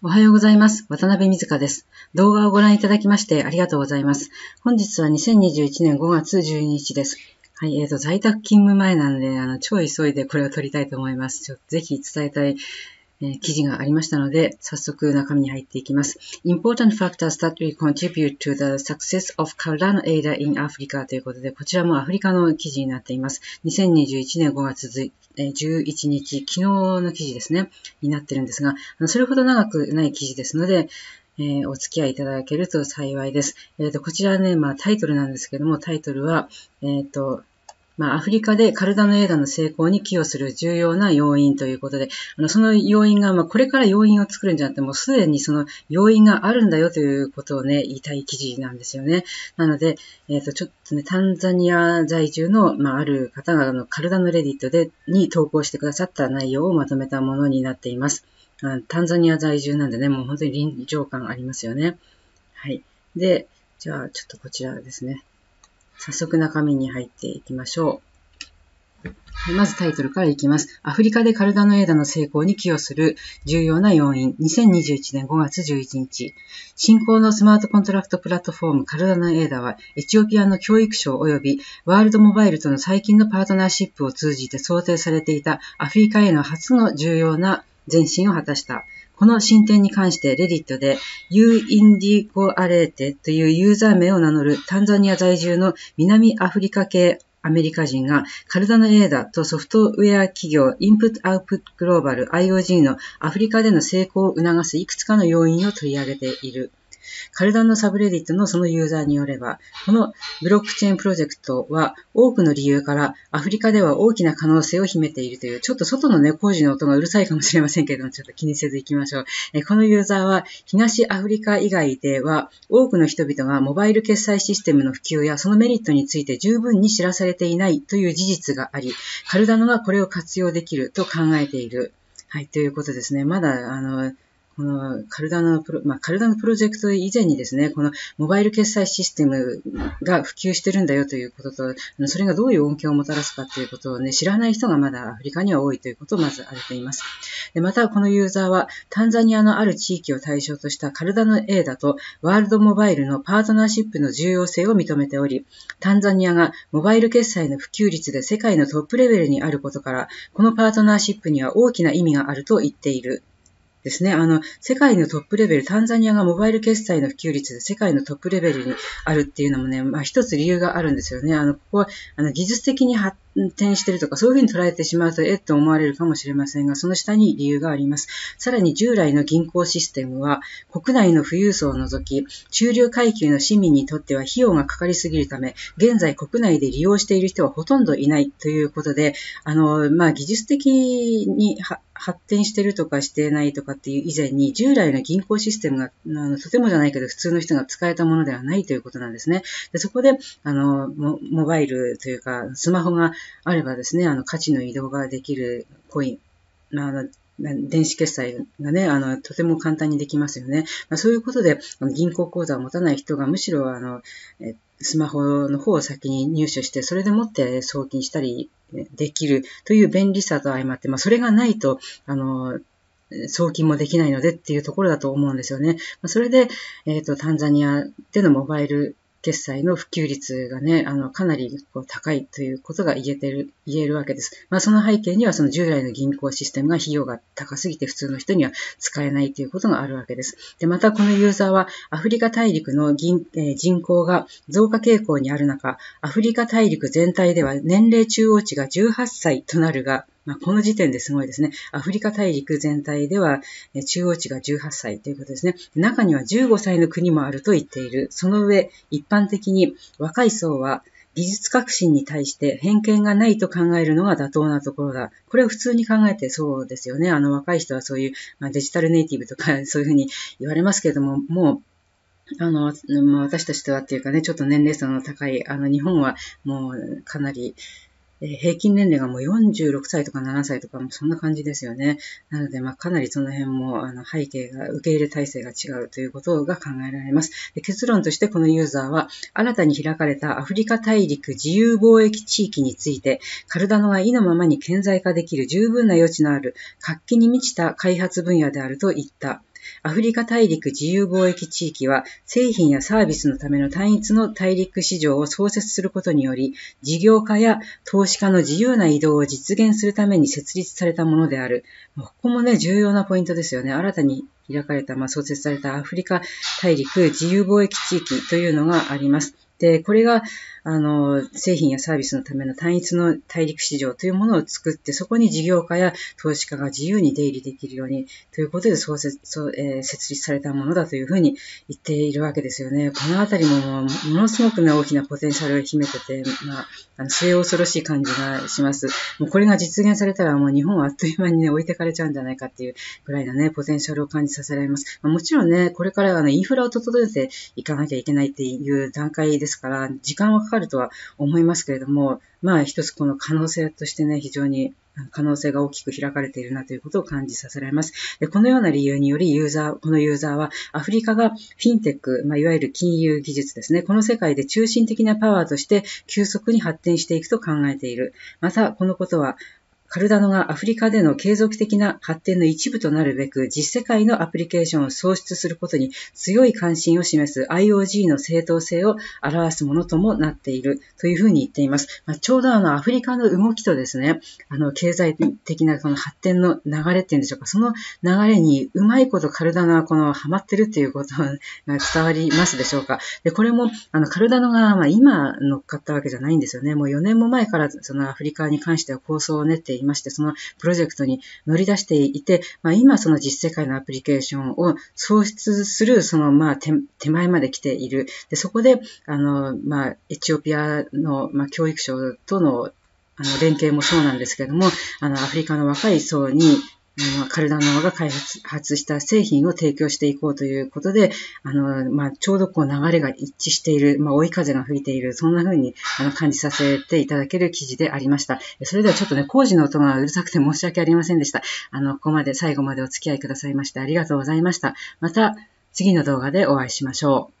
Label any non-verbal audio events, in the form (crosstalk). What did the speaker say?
おはようございます。渡辺水香です。動画をご覧いただきましてありがとうございます。本日は2021年5月12日です。はい、えっ、ー、と、在宅勤務前なんで、あの、超急いでこれを撮りたいと思います。ちょぜひ伝えたいえ記事がありましたので、早速中身に入っていきます。Important factors that w e contribute to the success of k a r l a n a Ada in Africa ということで、こちらもアフリカの記事になっています。2021年5月11日、昨日の記事ですね、になってるんですが、それほど長くない記事ですので、えお付き合いいただけると幸いです。えー、とこちらね、まあ、タイトルなんですけども、タイトルは、えっ、ー、と、まあ、アフリカでカルダノエーダの成功に寄与する重要な要因ということで、あのその要因が、まあ、これから要因を作るんじゃなくて、もうすでにその要因があるんだよということをね、言いたい記事なんですよね。なので、えっ、ー、と、ちょっとね、タンザニア在住の、まあ、ある方が、あの、カルダノレディットで、に投稿してくださった内容をまとめたものになっています。タンザニア在住なんでね、もう本当に臨場感ありますよね。はい。で、じゃあ、ちょっとこちらですね。早速中身に入っていきましょう。はい、まずタイトルからいきます。アフリカでカルダノエダの成功に寄与する重要な要因。2021年5月11日。新興のスマートコントラクトプラットフォームカルダノエダは、エチオピアの教育省及びワールドモバイルとの最近のパートナーシップを通じて想定されていたアフリカへの初の重要な前進を果たした。この進展に関してレディットで u i n d i g o a r e t e というユーザー名を名乗るタンザニア在住の南アフリカ系アメリカ人が、カルダのエーダとソフトウェア企業インプットアウトグローバル IOG のアフリカでの成功を促すいくつかの要因を取り上げている。カルダノのサブレディットのそのユーザーによれば、このブロックチェーンプロジェクトは多くの理由からアフリカでは大きな可能性を秘めているという、ちょっと外のね、工事の音がうるさいかもしれませんけれども、ちょっと気にせず行きましょう。えこのユーザーは東アフリカ以外では多くの人々がモバイル決済システムの普及やそのメリットについて十分に知らされていないという事実があり、カルダノがこれを活用できると考えている。はい、ということですね。まだ、あの、このカルダナのプロ、まあ、カルダのプロジェクト以前にですね、このモバイル決済システムが普及してるんだよということと、それがどういう恩恵をもたらすかということをね、知らない人がまだアフリカには多いということをまず挙げています。でまた、このユーザーは、タンザニアのある地域を対象としたカルダの A だと、ワールドモバイルのパートナーシップの重要性を認めており、タンザニアがモバイル決済の普及率で世界のトップレベルにあることから、このパートナーシップには大きな意味があると言っているですね。あの、世界のトップレベル、タンザニアがモバイル決済の普及率で世界のトップレベルにあるっていうのもね、まあ一つ理由があるんですよね。あの、ここは、あの、技術的に発転してるとか、そういうふうに捉えてしまうと、えっと思われるかもしれませんが、その下に理由があります。さらに従来の銀行システムは、国内の富裕層を除き、中流階級の市民にとっては費用がかかりすぎるため、現在国内で利用している人はほとんどいないということで、あの、まあ、技術的に発展してるとかしてないとかっていう以前に、従来の銀行システムが、あのとてもじゃないけど、普通の人が使えたものではないということなんですね。でそこで、あのモ、モバイルというか、スマホがあればですね、あの価値の移動ができるコイン、まあ電子決済がね、あの、とても簡単にできますよね。まあ、そういうことで、銀行口座を持たない人がむしろ、あの、スマホの方を先に入手して、それでもって送金したりできるという便利さと相まって、まあ、それがないと、あの、送金もできないのでっていうところだと思うんですよね。それで、えっ、ー、と、タンザニアでのモバイル決済の普及率がね、あの、かなりこう高いということが言えてる、言えるわけです。まあ、その背景には、その従来の銀行システムが費用が高すぎて普通の人には使えないということがあるわけです。で、またこのユーザーは、アフリカ大陸の銀、えー、人口が増加傾向にある中、アフリカ大陸全体では年齢中央値が18歳となるが、まあ、この時点ですごいですね。アフリカ大陸全体では、え中央値が18歳ということですね。中には15歳の国もあると言っている。その上、一般的に若い層は、技術革新に対して偏見がないと考えるのが妥当なところだ。これは普通に考えてそうですよね。あの若い人はそういう、まあ、デジタルネイティブとか (laughs) そういうふうに言われますけれども、もうあの、まあ、私たちとはっていうかね、ちょっと年齢差の高い、あの、日本はもうかなり、平均年齢がもう46歳とか7歳とか、そんな感じですよね。なので、まあ、かなりその辺もあの背景が、受け入れ体制が違うということが考えられます。で結論として、このユーザーは、新たに開かれたアフリカ大陸自由貿易地域について、カルダノが意のままに顕在化できる十分な余地のある、活気に満ちた開発分野であると言った。アフリカ大陸自由貿易地域は製品やサービスのための単一の大陸市場を創設することにより、事業家や投資家の自由な移動を実現するために設立されたものである。ここもね、重要なポイントですよね。新たに開かれた、まあ、創設されたアフリカ大陸自由貿易地域というのがあります。で、これが、あの、製品やサービスのための単一の大陸市場というものを作って、そこに事業家や投資家が自由に出入りできるように、ということで創設、そうえー、設立されたものだというふうに言っているわけですよね。このあたりも、ものすごくね、大きなポテンシャルを秘めてて、まあ、の末恐ろしい感じがします。もうこれが実現されたら、もう日本はあっという間にね、置いてかれちゃうんじゃないかっていうぐらいのね、ポテンシャルを感じさせられます。まあ、もちろんね、これからは、ね、インフラを整えていかなきゃいけないっていう段階ですから、時間はかかるとは思いますけれども、まあ一つこの可能性としてね、非常に可能性が大きく開かれているなということを感じさせられます。でこのような理由によりユーザー、このユーザーはアフリカがフィンテック、まあ、いわゆる金融技術ですね、この世界で中心的なパワーとして急速に発展していくと考えている。また、このことはカルダノがアフリカでの継続的な発展の一部となるべく実世界のアプリケーションを創出することに強い関心を示す IOG の正当性を表すものともなっているというふうに言っています。まあ、ちょうどあのアフリカの動きとですね、あの経済的なこの発展の流れっていうんでしょうか、その流れにうまいことカルダノはこのハマってるっていうことが伝わりますでしょうか。で、これもあのカルダノがま今乗っかったわけじゃないんですよね。もう4年も前からそのアフリカに関しては構想を練っていまして、そのプロジェクトに乗り出していて、まあ、今その実世界のアプリケーションを創出する、そのまあ手前まで来ている。でそこで、あの、まあ、エチオピアの、まあ、教育省とのあの連携もそうなんですけども、あのアフリカの若い層にあの、カルダノが開発した製品を提供していこうということで、あの、まあ、ちょうどこう流れが一致している、まあ、追い風が吹いている、そんな風にあの感じさせていただける記事でありました。それではちょっとね、工事の音がうるさくて申し訳ありませんでした。あの、ここまで最後までお付き合いくださいましてありがとうございました。また、次の動画でお会いしましょう。